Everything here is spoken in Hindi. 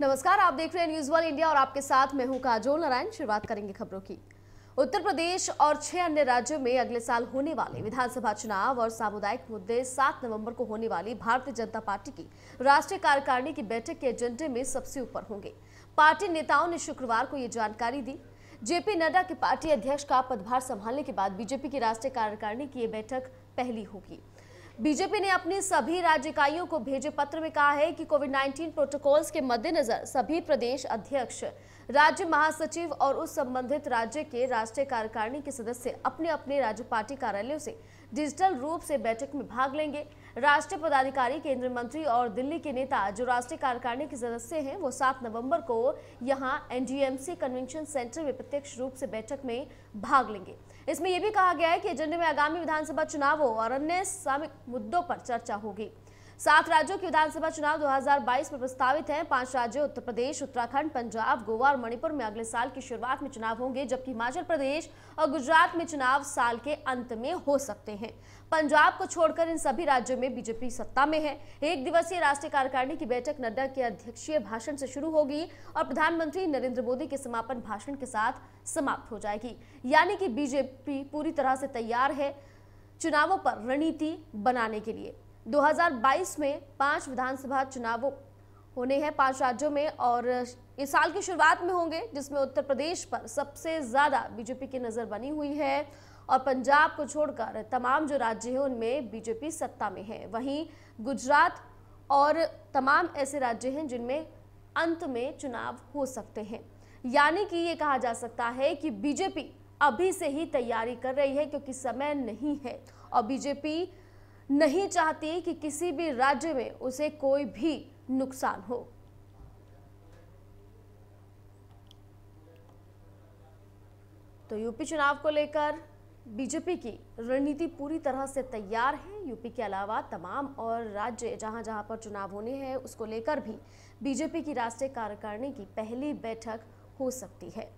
नमस्कार आप देख रहे हैं न्यूज वन इंडिया और आपके साथ मैं हूं काजोल नारायण शुरुआत करेंगे खबरों की उत्तर प्रदेश और छह अन्य राज्यों में अगले साल होने वाले विधानसभा चुनाव और सामुदायिक मुद्दे 7 नवंबर को होने वाली भारतीय जनता पार्टी की राष्ट्रीय कार्यकारिणी की बैठक के एजेंडे में सबसे ऊपर होंगे पार्टी नेताओं ने शुक्रवार को ये जानकारी दी जेपी नड्डा के पार्टी अध्यक्ष का पदभार संभालने के बाद बीजेपी की राष्ट्रीय कार्यकारिणी की यह बैठक पहली होगी बीजेपी ने अपनी सभी राज्य इकाइयों को भेजे पत्र में कहा है कि कोविड 19 प्रोटोकॉल्स के मद्देनजर सभी प्रदेश अध्यक्ष राज्य महासचिव और उस संबंधित राज्य के राष्ट्रीय कार्यकारिणी के सदस्य अपने अपने राज्य पार्टी कार्यालयों से डिजिटल रूप से बैठक में भाग लेंगे राष्ट्रीय पदाधिकारी केंद्रीय मंत्री और दिल्ली के नेता जो राष्ट्रीय कार्यकारिणी के सदस्य हैं वो 7 नवंबर को यहां एनडीएमसी कन्वेंशन सेंटर में प्रत्यक्ष रूप से बैठक में भाग लेंगे इसमें यह भी कहा गया है कि एजेंडे में आगामी विधानसभा चुनावों और अन्य मुद्दों पर चर्चा होगी सात राज्यों के विधानसभा चुनाव 2022 में प्रस्तावित हैं पांच राज्य उत्तर प्रदेश उत्तराखंड पंजाब गोवा और मणिपुर में अगले साल की शुरुआत में चुनाव होंगे जबकि हिमाचल प्रदेश और गुजरात में चुनाव साल के अंत में हो सकते हैं पंजाब को छोड़कर इन सभी राज्यों में बीजेपी सत्ता में है एक दिवसीय राष्ट्रीय कार्यकारिणी की बैठक नड्डा के अध्यक्षीय भाषण से शुरू होगी और प्रधानमंत्री नरेंद्र मोदी के समापन भाषण के साथ समाप्त हो जाएगी यानी कि बीजेपी पूरी तरह से तैयार है चुनावों पर रणनीति बनाने के लिए 2022 में पांच विधानसभा चुनावों होने हैं पांच राज्यों में और इस साल की शुरुआत में होंगे जिसमें उत्तर प्रदेश पर सबसे ज़्यादा बीजेपी की नज़र बनी हुई है और पंजाब को छोड़कर तमाम जो राज्य हैं उनमें बीजेपी सत्ता में है वहीं गुजरात और तमाम ऐसे राज्य हैं जिनमें अंत में चुनाव हो सकते हैं यानी कि ये कहा जा सकता है कि बीजेपी अभी से ही तैयारी कर रही है क्योंकि समय नहीं है और बीजेपी नहीं चाहती कि किसी भी राज्य में उसे कोई भी नुकसान हो तो यूपी चुनाव को लेकर बीजेपी की रणनीति पूरी तरह से तैयार है यूपी के अलावा तमाम और राज्य जहां जहां पर चुनाव होने हैं उसको लेकर भी बीजेपी की राष्ट्रीय कार्यकारिणी की पहली बैठक हो सकती है